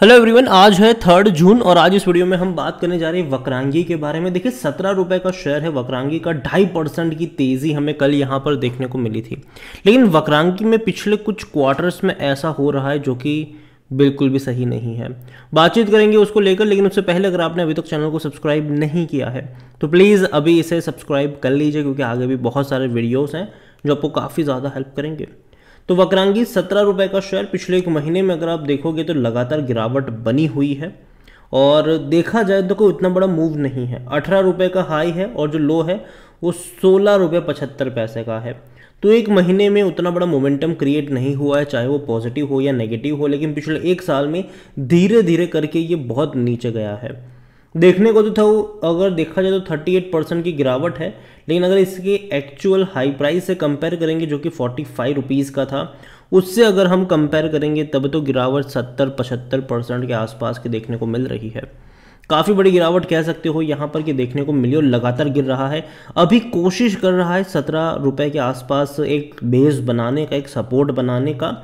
hello everyone आज है third June और आज इस वीडियो में हम बात करने जा रहे हैं वक्रांगी के बारे में देखिए सत्रह रुपए का शेयर है वक्रांगी का ढाई परसेंट की तेज़ी हमें कल यहां पर देखने को मिली थी लेकिन वक्रांगी में पिछले कुछ क्वार्टर्स में ऐसा हो रहा है जो कि बिल्कुल भी सही नहीं है बातचीत करेंगे उसको लेकर लेकिन उससे पहले अगर आपने अभी तक चैनल को सब्सक्राइब नहीं किया है तो प्लीज़ अभी इसे सब्सक्राइब कर लीजिए क्योंकि आगे भी बहुत सारे वीडियोज़ हैं जो आपको काफ़ी ज़्यादा हेल्प करेंगे तो वक्रांगी सत्रह रुपये का शेयर पिछले एक महीने में अगर आप देखोगे तो लगातार गिरावट बनी हुई है और देखा जाए तो कोई इतना बड़ा मूव नहीं है अठारह रुपये का हाई है और जो लो है वो सोलह रुपये पचहत्तर पैसे का है तो एक महीने में उतना बड़ा मोमेंटम क्रिएट नहीं हुआ है चाहे वो पॉजिटिव हो या नेगेटिव हो लेकिन पिछले एक साल में धीरे धीरे करके ये बहुत नीचे गया है देखने को तो था वो अगर देखा जाए तो 38 परसेंट की गिरावट है लेकिन अगर इसके एक्चुअल हाई प्राइस से कंपेयर करेंगे जो कि फोर्टी फाइव रुपीज़ का था उससे अगर हम कंपेयर करेंगे तब तो गिरावट सत्तर पचहत्तर परसेंट के आसपास के देखने को मिल रही है काफ़ी बड़ी गिरावट कह सकते हो यहाँ पर कि देखने को मिली और लगातार गिर रहा है अभी कोशिश कर रहा है सत्रह रुपये के आसपास एक बेस बनाने का एक सपोर्ट बनाने का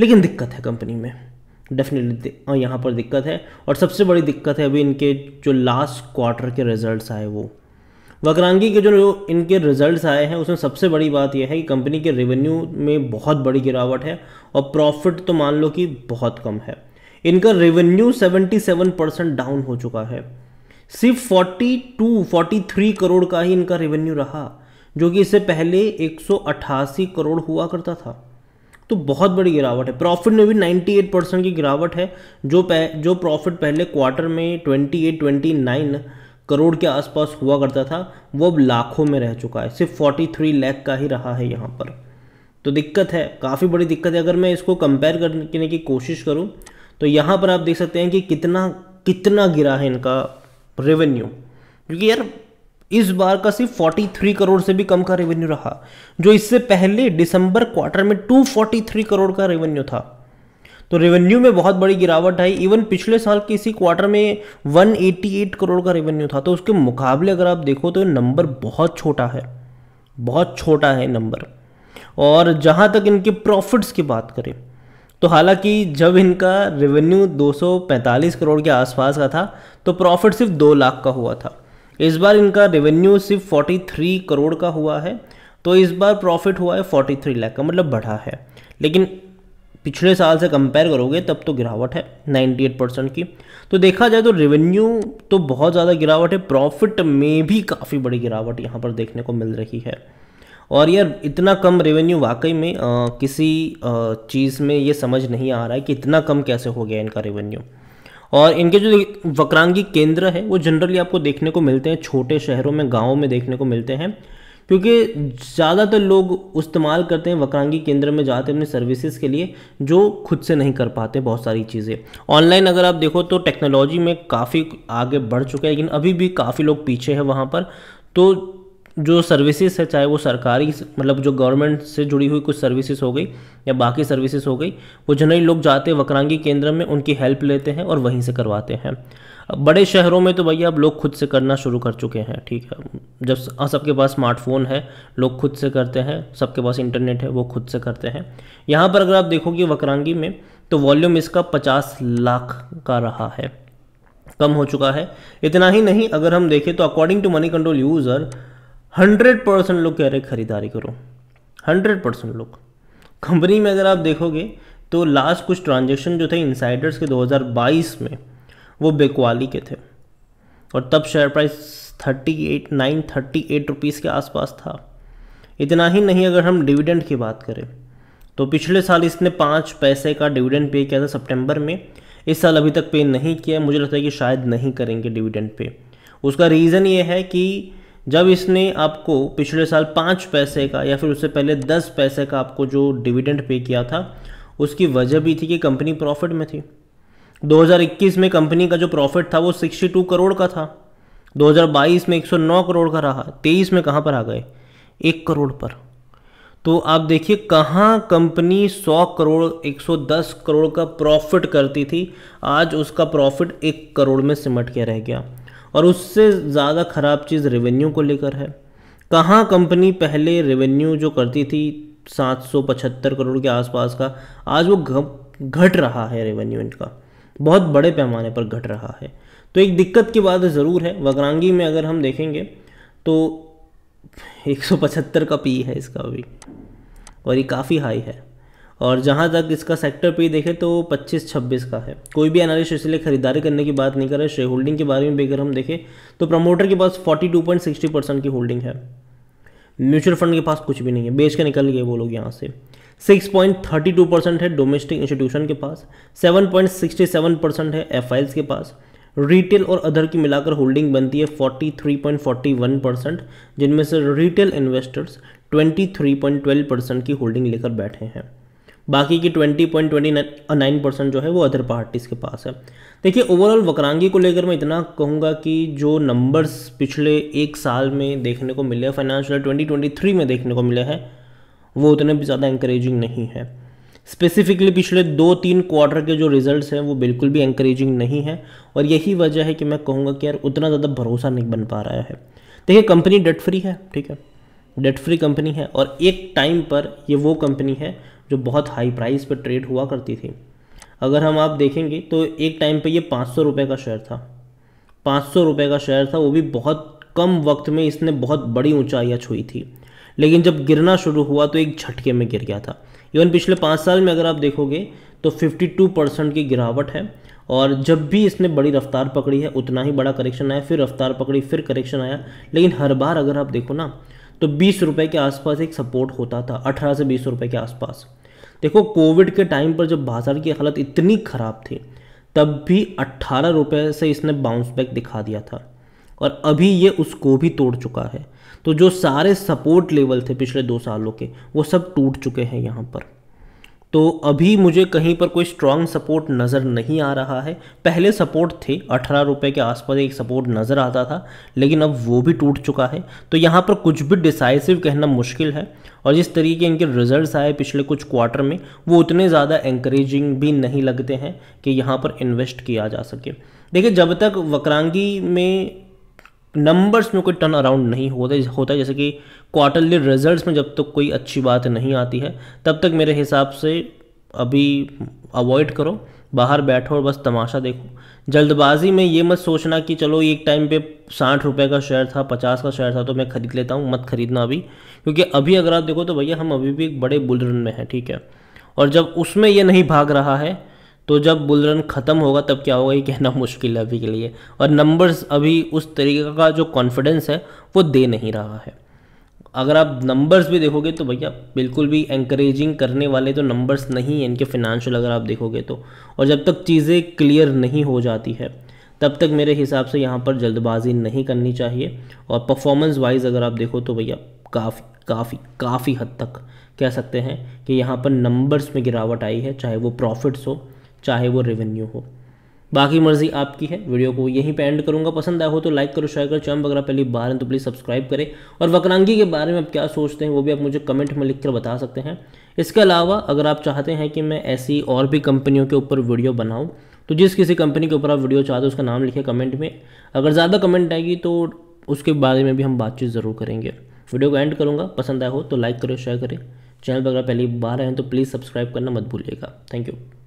लेकिन दिक्कत है कंपनी में डेफिनेटली हाँ, यहाँ पर दिक्कत है और सबसे बड़ी दिक्कत है अभी इनके जो लास्ट क्वार्टर के रिजल्ट्स आए वो वक्रांगी के जो इनके रिजल्ट्स आए हैं उसमें सबसे बड़ी बात यह है कि कंपनी के रेवेन्यू में बहुत बड़ी गिरावट है और प्रॉफिट तो मान लो कि बहुत कम है इनका रेवेन्यू 77 परसेंट डाउन हो चुका है सिर्फ 42 43 करोड़ का ही इनका रेवेन्यू रहा जो कि इससे पहले 188 करोड़ हुआ करता था तो बहुत बड़ी गिरावट है प्रॉफिट में भी 98 परसेंट की गिरावट है जो पह, जो प्रॉफिट पहले क्वार्टर में 28 29 करोड़ के आसपास हुआ करता था वो अब लाखों में रह चुका है सिर्फ 43 लैख का ही रहा है यहाँ पर तो दिक्कत है काफ़ी बड़ी दिक्कत है अगर मैं इसको कंपेयर करने की कोशिश करूँ तो यहाँ पर आप देख सकते हैं कि कितना कितना गिरा है इनका रेवेन्यू क्योंकि यार इस बार का सिर्फ 43 करोड़ से भी कम का रेवेन्यू रहा जो इससे पहले दिसंबर क्वार्टर में 243 करोड़ का रेवेन्यू था तो रेवेन्यू में बहुत बड़ी गिरावट आई इवन पिछले साल के इसी क्वार्टर में 188 करोड़ का रेवेन्यू था तो उसके मुकाबले अगर आप देखो तो नंबर बहुत छोटा है बहुत छोटा है नंबर और जहाँ तक इनके प्रॉफिट्स की बात करें तो हालांकि जब इनका रेवेन्यू 245 करोड़ के आसपास का था तो प्रॉफिट सिर्फ दो लाख का हुआ था इस बार इनका रेवेन्यू सिर्फ 43 करोड़ का हुआ है तो इस बार प्रॉफिट हुआ है 43 लाख का मतलब बढ़ा है लेकिन पिछले साल से कंपेयर करोगे तब तो गिरावट है 98 परसेंट की तो देखा जाए तो रेवेन्यू तो बहुत ज़्यादा गिरावट है प्रॉफिट में भी काफ़ी बड़ी गिरावट यहाँ पर देखने को मिल रही है और यार इतना कम रेवेन्यू वाकई में आ, किसी आ, चीज़ में ये समझ नहीं आ रहा है कि इतना कम कैसे हो गया इनका रेवेन्यू और इनके जो वक्रांगी केंद्र है वो जनरली आपको देखने को मिलते हैं छोटे शहरों में गाँव में देखने को मिलते हैं क्योंकि ज़्यादातर लोग इस्तेमाल करते हैं वक्रांगी केंद्र में जाते हैं अपनी सर्विसेज के लिए जो खुद से नहीं कर पाते बहुत सारी चीज़ें ऑनलाइन अगर आप देखो तो टेक्नोलॉजी में काफ़ी आगे बढ़ चुका है लेकिन अभी भी काफ़ी लोग पीछे हैं वहाँ पर तो जो सर्विसेज है चाहे वो सरकारी मतलब जो गवर्नमेंट से जुड़ी हुई कुछ सर्विसेज हो गई या बाकी सर्विसेज हो गई वो जनरली लोग जाते वकरांगी केंद्र में उनकी हेल्प लेते हैं और वहीं से करवाते हैं अब बड़े शहरों में तो भैया अब लोग खुद से करना शुरू कर चुके हैं ठीक है जब हाँ, सबके पास स्मार्टफोन है लोग खुद से करते हैं सबके पास इंटरनेट है वो खुद से करते हैं यहाँ पर अगर आप देखोगे वकरांगी में तो वॉल्यूम इसका पचास लाख का रहा है कम हो चुका है इतना ही नहीं अगर हम देखें तो according to Moneycontrol user hundred percent लोग कह रहे ख़रीदारी करो हंड्रेड परसेंट लोग कंपनी में अगर आप देखोगे तो लास्ट कुछ ट्रांजेक्शन जो थे इंसाइडर्स के 2022 में वो बेकवाली के थे और तब share price thirty eight nine thirty eight rupees के आसपास था इतना ही नहीं अगर हम डिविडेंड की बात करें तो पिछले साल इसने पाँच पैसे का डिविडेंड पे किया था सितंबर में इस साल अभी तक पे नहीं किया मुझे लगता है कि शायद नहीं करेंगे डिविडेंड पे उसका रीज़न ये है कि जब इसने आपको पिछले साल पाँच पैसे का या फिर उससे पहले दस पैसे का आपको जो डिविडेंड पे किया था उसकी वजह भी थी कि कंपनी प्रॉफिट में थी 2021 में कंपनी का जो प्रॉफिट था वो 62 करोड़ का था 2022 में 109 करोड़ का रहा 23 में कहाँ पर आ गए एक करोड़ पर तो आप देखिए कहाँ कंपनी 100 करोड़ 110 करोड़ का प्रॉफिट करती थी आज उसका प्रॉफिट एक करोड़ में सिमट के रह गया और उससे ज़्यादा ख़राब चीज़ रेवेन्यू को लेकर है कहाँ कंपनी पहले रेवेन्यू जो करती थी पचहत्तर करोड़ के आसपास का आज वो घट रहा है रेवेन्यू इनका बहुत बड़े पैमाने पर घट रहा है तो एक दिक्कत की बात ज़रूर है वगरांगी में अगर हम देखेंगे तो पचहत्तर का पी है इसका अभी और ये काफ़ी हाई है और जहाँ तक इसका सेक्टर पे देखें तो 25-26 का है कोई भी एनालिस्ट इसलिए खरीदारी करने की बात नहीं कर रहा है शेयर होल्डिंग के बारे में भी अगर हम देखें तो प्रमोटर के पास 42.60 परसेंट की होल्डिंग है म्यूचुअल फंड के पास कुछ भी नहीं है बेच के निकल गए वो लोग यहाँ से 6.32 परसेंट है डोमेस्टिक इंस्टीट्यूशन के पास सेवन परसेंट है एफ के पास रिटेल और अदर की मिलाकर होल्डिंग बनती है फोर्टी परसेंट जिनमें से रिटेल इन्वेस्टर्स ट्वेंटी परसेंट की होल्डिंग लेकर बैठे हैं बाकी की twenty point twenty nine percent जो है वो अदर पार्टीज़ के पास है देखिए ओवरऑल वकरांगी को लेकर मैं इतना कहूँगा कि जो नंबर्स पिछले एक साल में देखने को मिले फाइनेंशियल ट्वेंटी ट्वेंटी थ्री में देखने को मिले हैं वो उतने भी ज़्यादा इंकरेजिंग नहीं है स्पेसिफिकली पिछले दो तीन क्वार्टर के जो रिजल्ट्स हैं वो बिल्कुल भी इंकरेजिंग नहीं है और यही वजह है कि मैं कहूँगा कि यार उतना ज़्यादा भरोसा नहीं बन पा रहा है देखिए कंपनी डेट फ्री है ठीक है डेट फ्री कंपनी है और एक टाइम पर ये वो कंपनी है जो बहुत हाई प्राइस पर ट्रेड हुआ करती थी अगर हम आप देखेंगे तो एक टाइम पे ये पाँच सौ रुपये का शेयर था पाँच सौ रुपये का शेयर था वो भी बहुत कम वक्त में इसने बहुत बड़ी ऊंचाइयाँ छुई थी लेकिन जब गिरना शुरू हुआ तो एक झटके में गिर गया था इवन पिछले पाँच साल में अगर आप देखोगे तो 52 परसेंट की गिरावट है और जब भी इसने बड़ी रफ्तार पकड़ी है उतना ही बड़ा करेक्शन आया फिर रफ्तार पकड़ी फिर करेक्शन आया लेकिन हर बार अगर आप देखो ना तो बीस रुपये के आसपास एक सपोर्ट होता था अठारह से बीस रुपये के आसपास देखो कोविड के टाइम पर जब बाजार की हालत इतनी ख़राब थी तब भी अट्ठारह रुपये से इसने बाउंस बैक दिखा दिया था और अभी ये उसको भी तोड़ चुका है तो जो सारे सपोर्ट लेवल थे पिछले दो सालों के वो सब टूट चुके हैं यहाँ पर तो अभी मुझे कहीं पर कोई स्ट्रॉन्ग सपोर्ट नज़र नहीं आ रहा है पहले सपोर्ट थे अठारह रुपये के आसपास एक सपोर्ट नज़र आता था लेकिन अब वो भी टूट चुका है तो यहाँ पर कुछ भी डिसाइसिव कहना मुश्किल है और जिस तरीके इनके रिजल्ट्स आए पिछले कुछ क्वार्टर में वो उतने ज़्यादा एंकरेजिंग भी नहीं लगते हैं कि यहाँ पर इन्वेस्ट किया जा सके देखिए जब तक वक्रांगी में नंबर्स में कोई टर्न अराउंड नहीं होता होता जैसे कि क्वार्टरली रिजल्ट्स में जब तक तो कोई अच्छी बात नहीं आती है तब तक मेरे हिसाब से अभी अवॉइड करो बाहर बैठो और बस तमाशा देखो जल्दबाजी में ये मत सोचना कि चलो एक टाइम पे साठ रुपये का शेयर था पचास का शेयर था तो मैं ख़रीद लेता हूँ मत खरीदना अभी क्योंकि अभी अगर आप देखो तो भैया हम अभी भी एक बड़े बुलरन में हैं ठीक है और जब उसमें यह नहीं भाग रहा है तो जब बुल रन ख़त्म होगा तब क्या होगा ये कहना मुश्किल है अभी के लिए और नंबर्स अभी उस तरीके का जो कॉन्फिडेंस है वो दे नहीं रहा है अगर आप नंबर्स भी देखोगे तो भैया बिल्कुल भी एंकरेजिंग करने वाले तो नंबर्स नहीं हैं इनके फिनंशियल अगर आप देखोगे तो और जब तक चीज़ें क्लियर नहीं हो जाती है तब तक मेरे हिसाब से यहाँ पर जल्दबाजी नहीं करनी चाहिए और परफॉर्मेंस वाइज अगर आप देखो तो भैया काफ़ी काफ़ी काफ़ी हद तक कह सकते हैं कि यहाँ पर नंबर्स में गिरावट आई है चाहे वो प्रॉफिट्स हो चाहे वो रेवेन्यू हो बाकी मर्जी आपकी है वीडियो को यहीं पे एंड करूंगा पसंद आया हो तो लाइक करो शेयर करो चैनल वगैरह पहली बार हैं तो प्लीज़ सब्सक्राइब करें और वक्रांगी के बारे में आप क्या सोचते हैं वो भी आप मुझे कमेंट में लिख कर बता सकते हैं इसके अलावा अगर आप चाहते हैं कि मैं ऐसी और भी कंपनियों के ऊपर वीडियो बनाऊँ तो जिस किसी कंपनी के ऊपर आप वीडियो चाहते हो उसका नाम लिखे कमेंट में अगर ज़्यादा कमेंट आएगी तो उसके बारे में भी हम बातचीत ज़रूर करेंगे वीडियो को एंड करूँगा पसंद आया हो तो लाइक करो शेयर करें चैनल वगैरह पहली बार आए हैं तो प्लीज़ सब्सक्राइब करना मत भूलिएगा थैंक यू